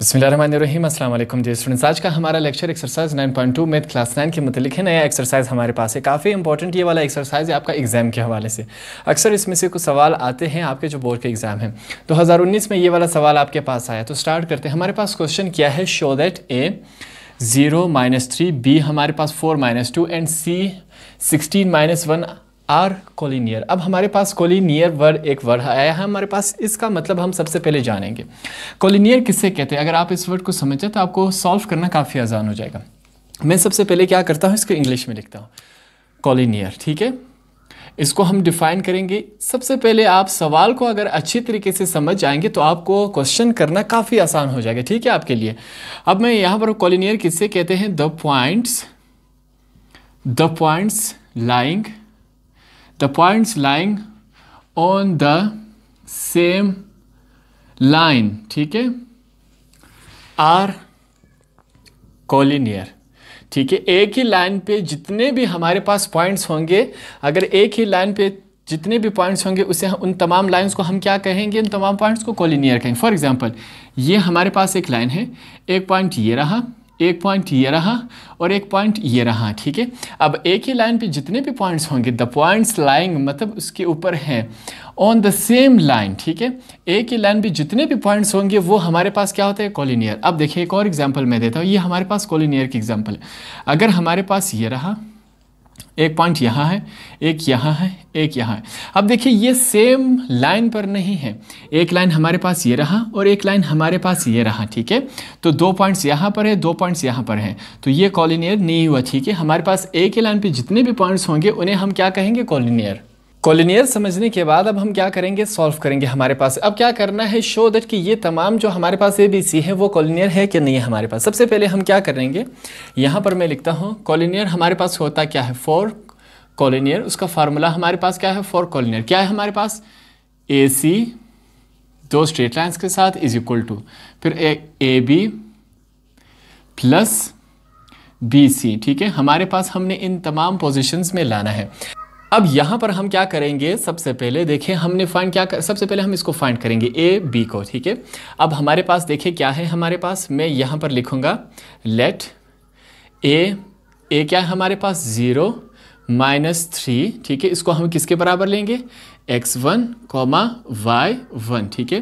बसमीम अल्लाम dear students आज का हमारा लेक्चर एक्सरसाइज 9.2 में क्लास नाइन के मतलब है नया एक्सरसाइज हमारे पास है काफ़ी इंपॉर्टेंट ये वाला एक्सरसाइज है आपका एग्ज़ाम के हवाले से अक्सर इसमें से कुछ सवाल आते हैं आपके जो बोर्ड के एग्ज़ाम हैं उन्नीस में ये वाला सवाल आपके पास आया तो स्टार्ट करते हैं हमारे पास क्वेश्चन क्या है show that A zero minus three B हमारे पास four minus two and C sixteen minus one are collinear अब हमारे पास कोलिनियर वर्ड एक वर्ड आया है हमारे पास इसका मतलब हम सबसे पहले जानेंगे कोलिनियर किससे कहते हैं अगर आप इस वर्ड को समझें तो आपको सॉल्व करना काफ़ी आसान हो जाएगा मैं सबसे पहले क्या करता हूँ इसको इंग्लिश में लिखता हूँ कॉलिनियर ठीक है इसको हम डिफाइन करेंगे सबसे पहले आप सवाल को अगर अच्छी तरीके से समझ जाएंगे तो आपको क्वेश्चन करना काफ़ी आसान हो जाएगा ठीक है आपके लिए अब मैं यहाँ पर कॉलिनियर किससे कहते हैं the points the points lying the points lying on the same line ठीक है आर कॉलिनियर ठीक है एक ही लाइन पे जितने भी हमारे पास पॉइंट्स होंगे अगर एक ही लाइन पे जितने भी पॉइंट्स होंगे उसे हम उन तमाम लाइंस को हम क्या कहेंगे उन तमाम पॉइंट्स को कॉलिनियर कहेंगे फॉर एग्जांपल ये हमारे पास एक लाइन है एक पॉइंट ये रहा एक पॉइंट ये रहा और एक पॉइंट ये रहा ठीक है अब एक ही लाइन पे जितने भी पॉइंट्स होंगे द पॉइंट्स लाइंग मतलब उसके ऊपर है ऑन द सेम लाइन ठीक है एक ही लाइन पे जितने भी पॉइंट्स होंगे वो हमारे पास क्या होता है कॉलिनियर अब देखिए एक और एग्जाम्पल मैं देता हूँ ये हमारे पास कॉलिनियर की एग्जाम्पल है अगर हमारे पास ये रहा एक पॉइंट यहाँ है एक यहाँ है एक यहाँ है अब देखिए ये सेम लाइन पर नहीं है एक लाइन हमारे पास ये रहा और एक लाइन हमारे पास ये रहा ठीक है तो दो पॉइंट्स यहाँ पर है दो पॉइंट्स यहाँ पर है तो ये कॉलिनियर नहीं हुआ ठीक है हमारे पास एक ही लाइन पर जितने भी पॉइंट्स होंगे उन्हें हम क्या कहेंगे कॉलिनियर कॉलिनियर समझने के बाद अब हम क्या करेंगे सॉल्व करेंगे हमारे पास अब क्या करना है शो दैट कि ये तमाम जो हमारे पास ए बी सी है वो कॉलिनियर है कि नहीं है हमारे पास सबसे पहले हम क्या करेंगे यहाँ पर मैं लिखता हूँ कॉलिनियर हमारे पास होता क्या है फोर कॉलिनियर उसका फार्मूला हमारे पास क्या है फोर कॉलिनियर क्या है हमारे पास ए सी दो स्ट्रेट लाइन्स के साथ इज इक्वल टू फिर A B plus B C ठीक है हमारे पास हमने इन तमाम पोजिशंस में लाना है अब यहाँ पर हम क्या करेंगे सबसे पहले देखें हमने फाइंड क्या कर, सबसे पहले हम इसको फाइंड करेंगे ए बी को ठीक है अब हमारे पास देखें क्या है हमारे पास मैं यहाँ पर लिखूँगा लेट ए ए क्या है हमारे पास ज़ीरो माइनस थ्री ठीक है इसको हम किसके बराबर लेंगे X one comma Y one ठीक है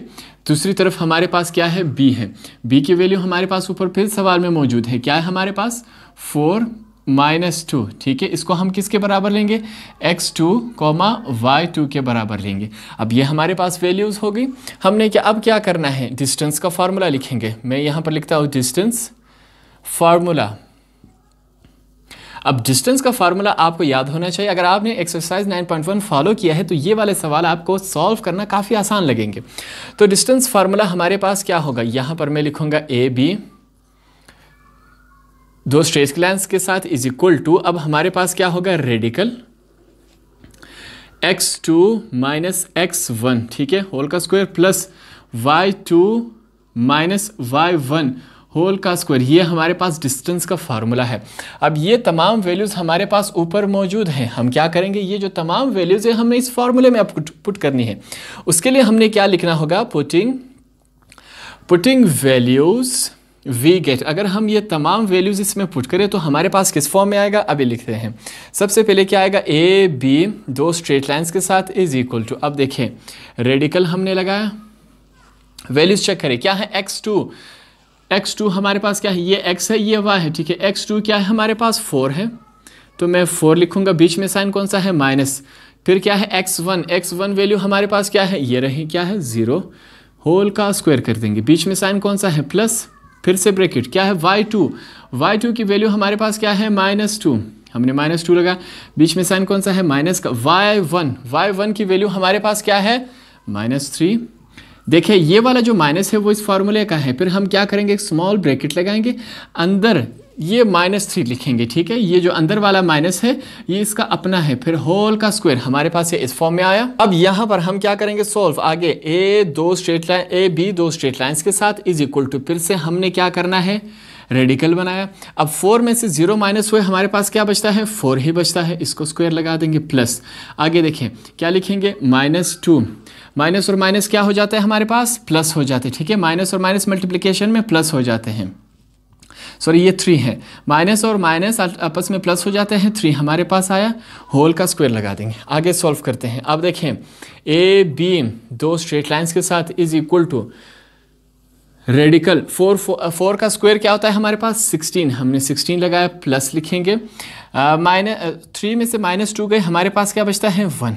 दूसरी तरफ हमारे पास क्या है बी है बी की वैल्यू हमारे पास ऊपर फिर सवाल में मौजूद है क्या है हमारे पास फोर माइनस टू ठीक है इसको हम किसके बराबर लेंगे X two comma Y two के बराबर लेंगे अब ये हमारे पास वैल्यूज़ हो गई हमने क्या अब क्या करना है डिस्टेंस का फार्मूला लिखेंगे मैं यहाँ पर लिखता हूँ डिस्टेंस फार्मूला अब डिस्टेंस का फार्मूला आपको याद होना चाहिए अगर आपने एक्सरसाइज 9.1 फॉलो किया है तो ये वाले सवाल आपको सॉल्व करना काफ़ी आसान लगेंगे तो डिस्टेंस फार्मूला हमारे पास क्या होगा यहाँ पर मैं लिखूँगा ए बी दो स्ट्रेच ग्लैंड के साथ इज इक्वल टू अब हमारे पास क्या होगा radical X two minus x one ठीक है होल का square plus Y two minus Y one whole का स्क्वायर ये हमारे पास डिस्टेंस का फार्मूला है अब ये तमाम वैल्यूज़ हमारे पास ऊपर मौजूद हैं हम क्या करेंगे ये जो तमाम वैल्यूज़ है हमें इस फार्मूले में अब पुट करनी है उसके लिए हमने क्या लिखना होगा putting putting values we get अगर हम ये तमाम वैल्यूज़ इसमें पुट करें तो हमारे पास किस फॉर्म में आएगा अभी लिखते हैं सबसे पहले क्या आएगा ए बी दो स्ट्रेट लाइंस के साथ इज इक्वल टू अब देखें रेडिकल हमने लगाया वैल्यूज़ चेक करें क्या है एक्स टू एक्स टू हमारे पास क्या है ये एक्स है ये वाई है ठीक है एक्स टू क्या है हमारे पास फोर है तो मैं फोर लिखूंगा बीच में साइन कौन सा है माइनस फिर क्या है x one x one value हमारे पास क्या है ये रही क्या है ज़ीरो होल का स्क्वायर कर देंगे बीच में साइन कौन सा है प्लस फिर से ब्रेकेट क्या है वाई टू वाई टू की वैल्यू हमारे पास क्या है माइनस टू हमने माइनस टू लगा बीच में साइन कौन सा है माइनस का वाई वन वाई वन की वैल्यू हमारे पास क्या है माइनस थ्री देखिए ये वाला जो माइनस है वो इस फॉर्मूले का है फिर हम क्या करेंगे एक स्मॉल ब्रैकेट लगाएंगे अंदर ये माइनस थ्री लिखेंगे ठीक है ये जो अंदर वाला माइनस है ये इसका अपना है फिर होल का स्क्वायर हमारे पास ये इस फॉर्म में आया अब यहाँ पर हम क्या करेंगे सॉल्व आगे ए दो स्ट्रेट लाइन ए बी दो स्ट्रेट लाइंस के साथ इज इक्वल टू फिर से हमने क्या करना है रेडिकल बनाया अब फोर में से जीरो माइनस हुए हमारे पास क्या बचता है फोर ही बचता है इसको स्क्वायर लगा देंगे प्लस आगे देखें क्या लिखेंगे माइनस टू माइनस और माइनस क्या हो जाता है हमारे पास प्लस हो जाते हैं ठीक है माइनस और माइनस मल्टीप्लिकेशन में प्लस हो जाते हैं सॉरी ये थ्री है माइनस और माइनस आपस में प्लस हो जाते हैं थ्री हमारे पास आया होल का स्क्वायर लगा देंगे आगे सॉल्व करते हैं अब देखें ए बी दो स्ट्रेट लाइन्स के साथ is equal to radical four four का स्क्वायर क्या होता है हमारे पास सिक्सटीन हमने सिक्सटीन लगाया प्लस लिखेंगे माइनस uh, थ्री uh, में से माइनस टू गए हमारे पास क्या बचता है वन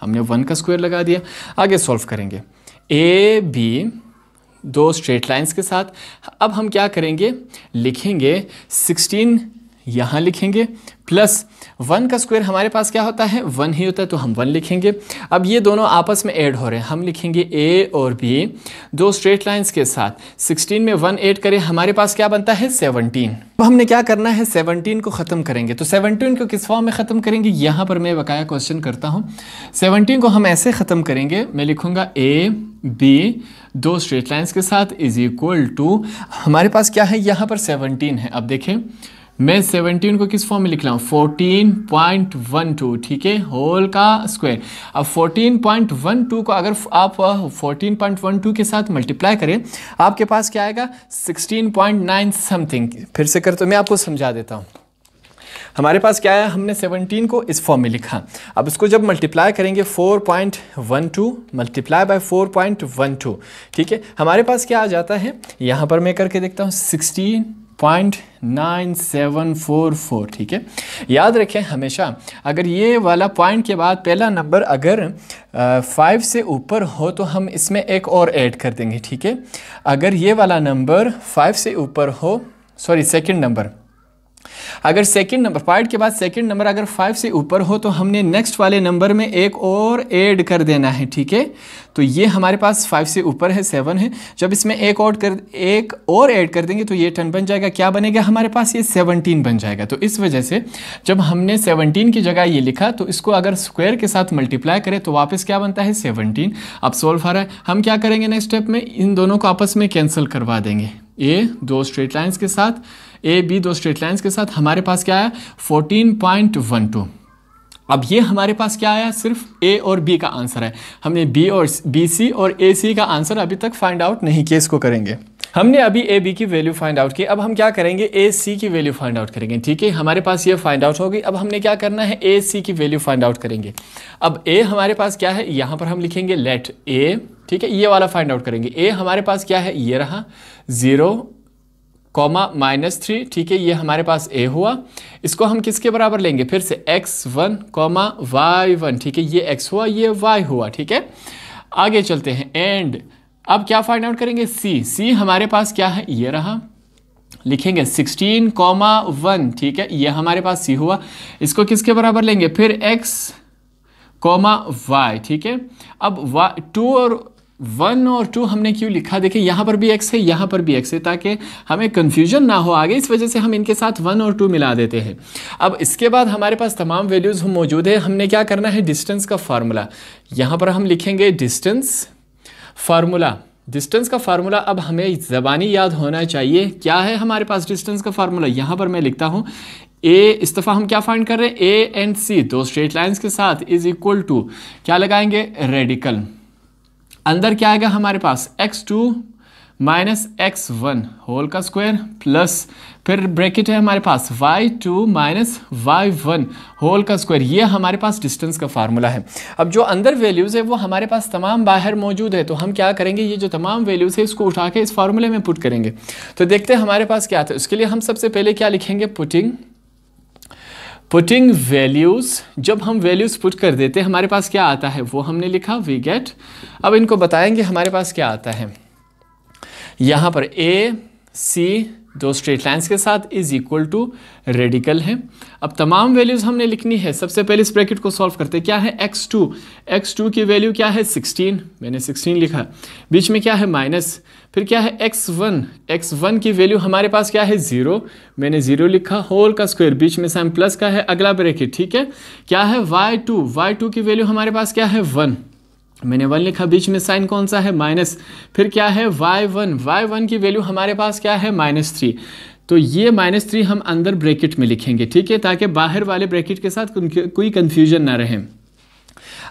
हमने वन का स्क्वायर लगा दिया आगे सॉल्व करेंगे ए बी दो स्ट्रेट लाइंस के साथ अब हम क्या करेंगे लिखेंगे सिक्सटीन यहाँ लिखेंगे प्लस वन का स्क्वायर हमारे पास क्या होता है वन ही होता है तो हम वन लिखेंगे अब ये दोनों आपस में ऐड हो रहे हैं हम लिखेंगे ए और बी दो स्ट्रेट लाइंस के साथ सिक्सटीन में वन ऐड करें हमारे पास क्या बनता है सेवनटीन अब हमने क्या करना है सेवनटीन को ख़त्म करेंगे तो सेवनटीन को किस फॉर्म में ख़त्म करेंगे यहाँ पर मैं बकाया क्वेश्चन करता हूँ सेवनटीन को हम ऐसे ख़त्म करेंगे मैं लिखूँगा ए बी दो स्ट्रेट लाइन्स के साथ इज इक्वल टू हमारे पास क्या है यहाँ पर सेवनटीन है अब देखें मैं 17 को किस फॉर्म में लिख रहा हूँ फोर्टीन पॉइंट वन टू ठीक है होल का स्क्वायर अब फोर्टीन पॉइंट वन टू को अगर आप फोर्टीन पॉइंट वन टू के साथ मल्टीप्लाई करें आपके पास क्या आएगा सिक्सटीन पॉइंट नाइन समथिंग फिर से कर तो मैं आपको समझा देता हूँ हमारे पास क्या है हमने 17 को इस फॉर्म में लिखा अब इसको जब मल्टीप्लाई करेंगे 4.12 point one two multiply by four point one two ठीक है हमारे पास क्या आ जाता है यहाँ पर मैं करके देखता हूँ point nine seven four four ठीक है याद रखें हमेशा अगर ये वाला पॉइंट के बाद पहला नंबर अगर फाइव से ऊपर हो तो हम इसमें एक और ऐड कर देंगे ठीक है अगर ये वाला नंबर फाइव से ऊपर हो सॉरी सेकंड नंबर अगर सेकंड नंबर पार्ट के बाद सेकंड नंबर अगर फाइव से ऊपर हो तो हमने नेक्स्ट वाले नंबर में एक और ऐड कर देना है ठीक है तो ये हमारे पास फाइव से ऊपर है सेवन है जब इसमें एक और कर एक और ऐड कर देंगे तो ये टेन बन जाएगा क्या बनेगा हमारे पास ये सेवनटीन बन जाएगा तो इस वजह से जब हमने सेवनटीन की जगह ये लिखा तो इसको अगर स्क्वायर के साथ मल्टीप्लाई करें तो वापस क्या बनता है सेवनटीन अब सोल्व आ रहा है हम क्या करेंगे नेक्स्ट स्टेप में इन दोनों को आपस में कैंसिल करवा देंगे ए दो स्ट्रेट लाइंस के साथ ए बी दो स्ट्रेट लाइंस के साथ हमारे पास क्या आया 14.12 अब ये हमारे पास क्या आया सिर्फ ए और बी का आंसर है हमने बी और बी सी और ए सी का आंसर अभी तक फाइंड आउट नहीं किया इसको करेंगे हमने अभी ए बी की वैल्यू फाइंड आउट की अब हम क्या करेंगे ए सी की वैल्यू फाइंड आउट करेंगे ठीक है हमारे पास ये फाइंड आउट होगी अब हमने क्या करना है ए सी की वैल्यू फाइंड आउट करेंगे अब ए हमारे पास क्या है यहाँ पर हम लिखेंगे लेट ए ठीक है ये वाला फाइंड आउट करेंगे ए हमारे पास क्या है ये रहा ज़ीरो कॉमा माइनस थ्री ठीक है ये हमारे पास ए हुआ इसको हम किसके बराबर लेंगे फिर से x one comma Y one ठीक है ये एक्स हुआ ये वाई हुआ ठीक है आगे चलते हैं एंड अब क्या फाइंड आउट करेंगे सी सी हमारे पास क्या है ये रहा लिखेंगे सिक्सटीन कॉमा वन ठीक है ये हमारे पास सी हुआ इसको किसके बराबर लेंगे फिर एक्स कॉमा वाई ठीक है अब वाई टू और वन और टू हमने क्यों लिखा देखिए यहाँ पर भी एक्स है यहाँ पर भी एक्स है ताकि हमें कन्फ्यूजन ना हो आगे इस वजह से हम इनके साथ वन और टू मिला देते हैं अब इसके बाद हमारे पास तमाम वैल्यूज़ मौजूद है हमने क्या करना है डिस्टेंस का फार्मूला यहाँ पर हम लिखेंगे डिस्टेंस फार्मूला डिस्टेंस का फार्मूला अब हमें ज़बानी याद होना चाहिए क्या है हमारे पास डिस्टेंस का फार्मूला यहाँ पर मैं लिखता हूँ ए इस दफ़ा हम क्या फाइंड कर रहे हैं ए एंड सी दो स्ट्रेट लाइंस के साथ इज़ इक्वल टू क्या लगाएंगे रेडिकल अंदर क्या आएगा हमारे पास x two minus x one whole का स्क्वायर प्लस फिर ब्रैकेट है हमारे पास y two minus Y one whole का स्क्वायर ये हमारे पास डिस्टेंस का फार्मूला है अब जो अंदर वैल्यूज़ है वो हमारे पास तमाम बाहर मौजूद है तो हम क्या करेंगे ये जो तमाम वैल्यूज़ है इसको उठा के इस फार्मूले में पुट करेंगे तो देखते हैं हमारे पास क्या था उसके लिए हम सबसे पहले क्या लिखेंगे पुटिंग पुटिंग वैल्यूज़ जब हम वैल्यूज़ पुट कर देते हैं हमारे पास क्या आता है वो हमने लिखा वी गेट अब इनको बताएंगे हमारे पास क्या आता है यहां पर ए सी दो स्ट्रेट लाइन्स के साथ इज इक्वल टू रेडिकल है अब तमाम वैल्यूज़ हमने लिखनी है सबसे पहले इस ब्रैकेट को सॉल्व करते क्या है एक्स टू एक्स टू की वैल्यू क्या है सिक्सटीन मैंने सिक्सटीन लिखा बीच में क्या है माइनस फिर क्या है एक्स वन एक्स वन की वैल्यू हमारे पास क्या है ज़ीरो मैंने ज़ीरो लिखा होल का स्क्वायर बीच में साइन प्लस का है अगला ब्रैकेट ठीक है क्या है वाई टू वाई टू की वैल्यू हमारे पास क्या है वन मैंने वन लिखा बीच में साइन कौन सा है माइनस फिर क्या है वाई वन वाई वन की वैल्यू हमारे पास क्या है माइनस थ्री तो ये माइनस थ्री हम अंदर ब्रैकेट में लिखेंगे ठीक है ताकि बाहर वाले ब्रैकेट के साथ कोई कन्फ्यूजन ना रहे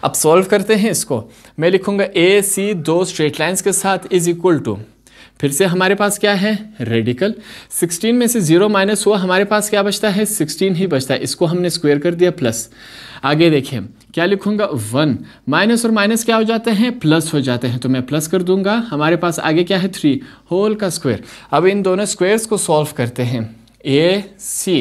अब सॉल्व करते हैं इसको मैं लिखूंगा ए सी दो स्ट्रेट लाइन्स के साथ इज इक्वल टू फिर से हमारे पास क्या है रेडिकल 16 में से जीरो माइनस हुआ हमारे पास क्या बचता है 16 ही बचता है इसको हमने स्क्वायर कर दिया प्लस आगे देखें क्या लिखूंगा वन माइनस और माइनस क्या हो जाते हैं प्लस हो जाते हैं तो मैं प्लस कर दूंगा हमारे पास आगे क्या है थ्री होल का स्क्वायर अब इन दोनों स्क्वायर्स को सॉल्व करते हैं ए सी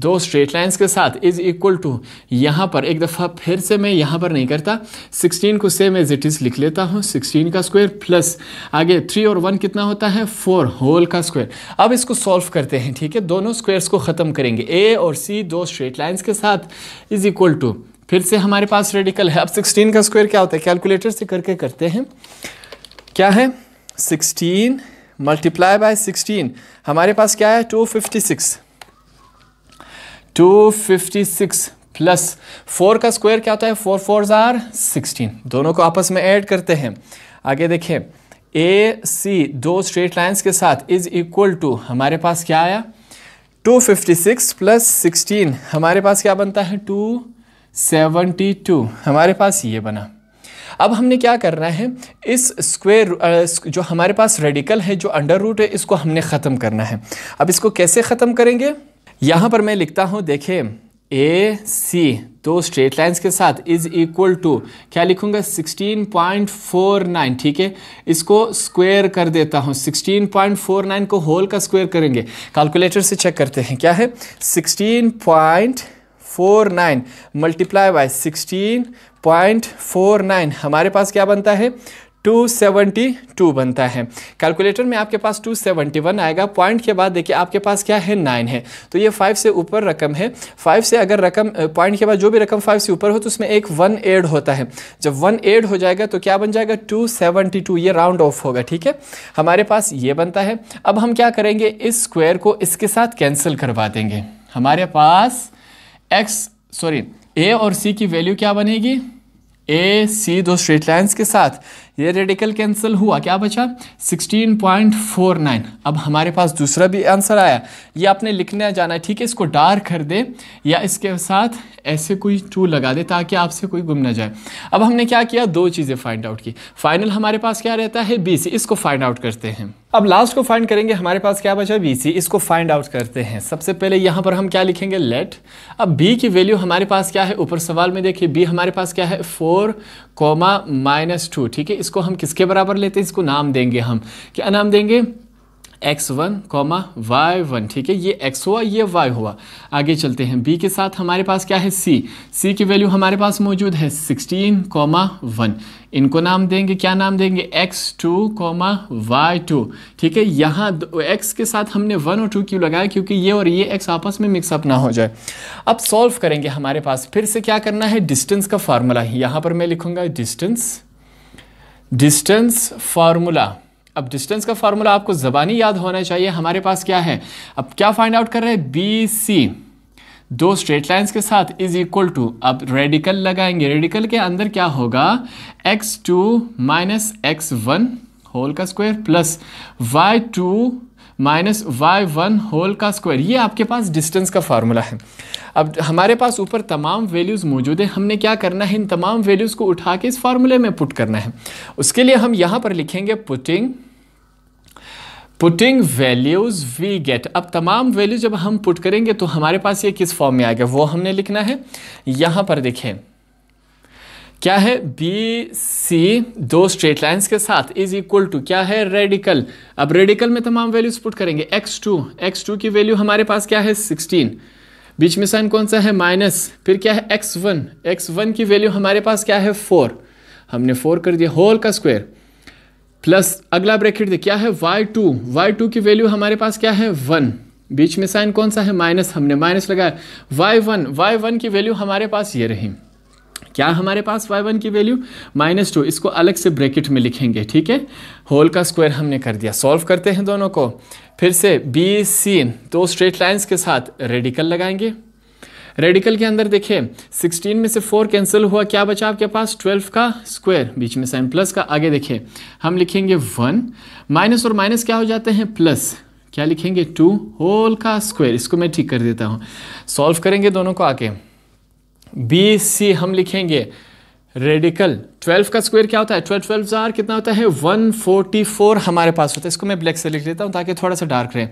दो स्ट्रेट लाइंस के साथ इज इक्वल टू यहाँ पर एक दफ़ा फिर से मैं यहाँ पर नहीं करता 16 को सेम एज इट इज़ लिख लेता हूँ 16 का स्क्वायर प्लस आगे थ्री और वन कितना होता है फोर होल का स्क्वायर अब इसको सॉल्व करते हैं ठीक है दोनों स्क्वायर्स को ख़त्म करेंगे ए और सी दो स्ट्रेट लाइंस के साथ इज इक्वल टू फिर से हमारे पास रेडिकल है अब सिक्सटीन का स्क्वायर क्या होता है कैलकुलेटर से करके करते हैं क्या है सिक्सटीन मल्टीप्लाई बाय 16 हमारे पास क्या है 256 256 प्लस 4 का स्क्वायर क्या होता है 4 फोर आर सिक्सटीन दोनों को आपस में ऐड करते हैं आगे देखें ए सी दो स्ट्रेट लाइंस के साथ इज इक्वल टू हमारे पास क्या आया 256 फिफ्टी सिक्स प्लस सिक्सटीन हमारे पास क्या बनता है टू सेवेंटी टू हमारे पास ये बना अब हमने क्या करना है इस स्क्वेयर जो हमारे पास रेडिकल है जो अंडर रूट है इसको हमने ख़त्म करना है अब इसको कैसे ख़त्म करेंगे यहाँ पर मैं लिखता हूँ देखें ए सी दो स्ट्रेट लाइंस के साथ इज इक्वल टू क्या फोर 16.49 ठीक है इसको स्क्वेयर कर देता हूँ 16.49 को होल का स्क्वेयर करेंगे कैलकुलेटर से चेक करते हैं क्या है point four nine multiply by sixteen point four nine हमारे पास क्या बनता है 272 बनता है कैलकुलेटर में आपके पास 271 आएगा पॉइंट के बाद देखिए आपके पास क्या है नाइन है तो ये फाइव से ऊपर रकम है फाइव से अगर रकम पॉइंट के बाद जो भी रकम फाइव से ऊपर हो तो उसमें एक वन एड होता है जब वन एड हो जाएगा तो क्या बन जाएगा 272 ये राउंड ऑफ होगा ठीक है हमारे पास ये बनता है अब हम क्या करेंगे इस स्क्वायर को इसके साथ कैंसिल करवा देंगे हमारे पास एक्स सॉरी ए और सी की वैल्यू क्या बनेगी ए सी दो स्ट्रेट लाइन्स के साथ ये रेडिकल कैंसिल हुआ क्या बचा 16.49 अब हमारे पास दूसरा भी आंसर आया ये आपने लिखने जाना है ठीक है इसको डार्क कर दे या इसके साथ ऐसे कोई टू लगा दे ताकि आपसे कोई गुम ना जाए अब हमने क्या किया दो चीज़ें फाइंड आउट की फाइनल हमारे पास क्या रहता है बी इसको फाइंड आउट करते हैं अब लास्ट को फाइंड करेंगे हमारे पास क्या बचा बी सी इसको फाइंड आउट करते हैं सबसे पहले यहाँ पर हम क्या लिखेंगे लेट अब बी की वैल्यू हमारे पास क्या है ऊपर सवाल में देखिए बी हमारे पास क्या है फोर कोमा माइनस टू ठीक है इसको हम किसके बराबर लेते हैं इसको नाम देंगे हम क्या नाम देंगे x one comma Y one ठीक है ये एक्स हुआ ये वाई हुआ आगे चलते हैं बी के साथ हमारे पास क्या है सी सी की वैल्यू हमारे पास मौजूद है सिक्सटीन कॉमा वन इनको नाम देंगे क्या नाम देंगे x two comma Y two ठीक है यहाँ एक्स के साथ हमने वन और टू क्यों लगाया क्योंकि ये और ये एक्स आपस में मिक्सअप ना हो जाए अब सॉल्व करेंगे हमारे पास फिर से क्या करना है डिस्टेंस का फार्मूला यहाँ पर मैं लिखूँगा डिस्टेंस डिस्टेंस फार्मूला अब डिस्टेंस का फार्मूला आपको ज़बानी याद होना चाहिए हमारे पास क्या है अब क्या फाइंड आउट कर रहे हैं बी सी दो स्ट्रेट लाइंस के साथ इज इक्वल टू अब रेडिकल लगाएंगे रेडिकल के अंदर क्या होगा x two minus x one whole का square plus Y two minus Y one whole का स्क्वायर ये आपके पास डिस्टेंस का फार्मूला है अब हमारे पास ऊपर तमाम वैल्यूज़ मौजूद हैं हमने क्या करना है इन तमाम वैल्यूज़ को उठा के इस फार्मूले में पुट करना है उसके लिए हम यहाँ पर लिखेंगे putting putting values we get अब तमाम वैल्यू जब हम पुट करेंगे तो हमारे पास ये किस फॉर्म में आएगा वो हमने लिखना है यहाँ पर देखें क्या है बी सी दो स्ट्रेट लाइंस के साथ इज इक्वल टू क्या है रेडिकल अब रेडिकल में तमाम वैल्यूज पुट करेंगे एक्स टू एक्स टू की वैल्यू हमारे पास क्या है सिक्सटीन बीच में साइन कौन सा है माइनस फिर क्या है एक्स वन एक्स वन की वैल्यू हमारे पास क्या है फोर हमने फोर कर दिया होल का स्क्वायर प्लस अगला ब्रैकेट दे क्या है वाई टू वाई टू की वैल्यू हमारे पास क्या है वन बीच में साइन कौन सा है माइनस हमने माइनस लगाया वाई वन वाई वन की वैल्यू हमारे पास ये रही क्या हमारे पास वाई वन की वैल्यू माइनस टू इसको अलग से ब्रैकेट में लिखेंगे ठीक है होल का स्क्वायर हमने कर दिया सॉल्व करते हैं दोनों को फिर से बी सी दो स्ट्रेट लाइंस के साथ रेडिकल लगाएंगे रेडिकल के अंदर देखिए 16 में से 4 कैंसिल हुआ क्या बचा आपके पास 12 का स्क्वायर बीच में साइन प्लस का आगे देखिए हम लिखेंगे वन माइनस और माइनस क्या हो जाते हैं प्लस क्या लिखेंगे टू होल का स्क्वायर इसको मैं ठीक कर देता हूँ सॉल्व करेंगे दोनों को आके बी सी हम लिखेंगे रेडिकल 12 का स्क्वायर क्या होता है 12 ट्वेल्व जार कितना होता है 144 हमारे पास होता है इसको मैं ब्लैक से लिख लेता हूँ ताकि थोड़ा सा डार्क रहे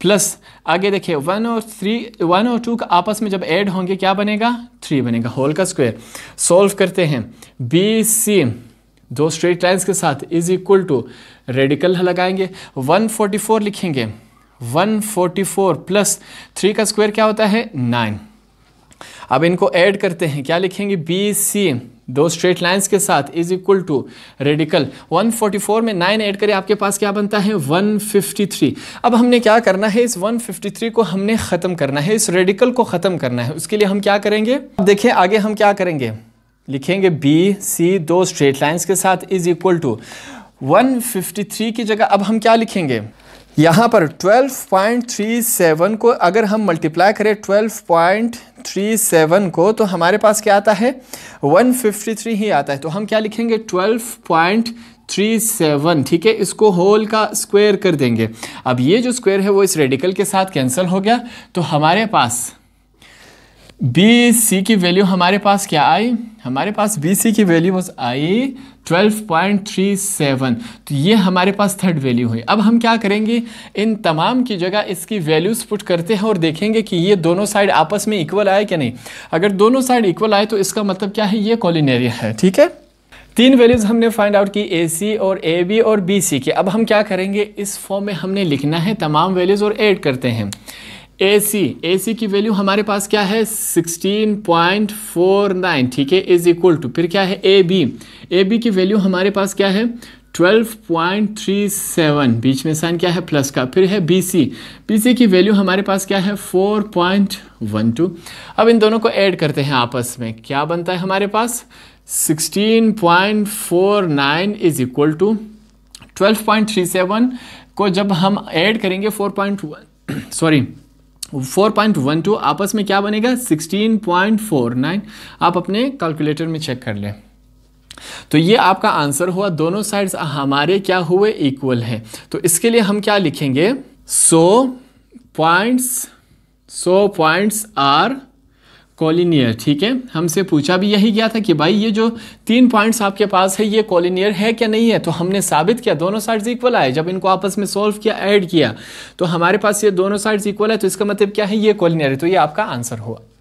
प्लस आगे देखिए वन और थ्री वन और टू का आपस में जब ऐड होंगे क्या बनेगा थ्री बनेगा होल का स्क्वायर सॉल्व करते हैं बी सी दो स्ट्रेट लाइन्स के साथ इज इक्वल टू रेडिकल लगाएंगे 144 लिखेंगे 144 प्लस थ्री का स्क्वायर क्या होता है नाइन अब इनको ऐड करते हैं क्या लिखेंगे बी सी दो स्ट्रेट लाइंस के साथ इज इक्वल टू रेडिकल 144 में 9 ऐड करें आपके पास क्या बनता है 153 अब हमने क्या करना है इस 153 को हमने ख़त्म करना है इस रेडिकल को ख़त्म करना है उसके लिए हम क्या करेंगे अब देखें आगे हम क्या करेंगे लिखेंगे बी सी दो स्ट्रेट लाइंस के साथ इज इक्वल टू 153 की जगह अब हम क्या लिखेंगे यहाँ पर 12.37 को अगर हम मल्टीप्लाई करें 12.37 को तो हमारे पास क्या आता है 153 ही आता है तो हम क्या लिखेंगे 37 ठीक है इसको होल का स्क्वायर कर देंगे अब ये जो स्क्वायर है वो इस रेडिकल के साथ कैंसिल हो गया तो हमारे पास बी सी की वैल्यू हमारे पास क्या आई हमारे पास बी सी की वैल्यू आई 12.37 तो ये हमारे पास थर्ड वैल्यू हुई अब हम क्या करेंगे इन तमाम की जगह इसकी वैल्यूज़ पुट करते हैं और देखेंगे कि ये दोनों साइड आपस में इक्वल आए कि नहीं अगर दोनों साइड इक्वल आए तो इसका मतलब क्या है ये कॉलिनेरिया है ठीक है तीन वैल्यूज़ हमने फाइंड आउट की ए सी और ए बी और बी सी की अब हम क्या करेंगे इस फॉर्म में हमने लिखना है तमाम वैल्यूज़ और एड करते हैं ए सी ए सी की वैल्यू हमारे पास क्या है 16.49 ठीक है इज इक्वल टू फिर क्या है ए बी ए बी की वैल्यू हमारे पास क्या है 12.37 बीच में साइन क्या है प्लस का फिर है बी सी बी सी की वैल्यू हमारे पास क्या है 4.12 अब इन दोनों को ऐड करते हैं आपस में क्या बनता है हमारे पास 16.49 इज इक्वल टू ट्वेल्व को जब हम ऐड करेंगे 4.1 सॉरी 4.12 आपस में क्या बनेगा 16.49 आप अपने कैलकुलेटर में चेक कर लें तो ये आपका आंसर हुआ दोनों साइड्स हमारे क्या हुए इक्वल हैं तो इसके लिए हम क्या लिखेंगे so points so points are collinear ठीक है हमसे पूछा भी यही गया था कि भाई ये जो तीन पॉइंट्स आपके पास है ये कॉलिनियर है क्या नहीं है तो हमने साबित किया दोनों साइड्स इक्वल आए जब इनको आपस में सॉल्व किया ऐड किया तो हमारे पास ये दोनों साइड्स इक्वल है तो इसका मतलब क्या है ये कॉलिनियर है तो ये आपका आंसर हुआ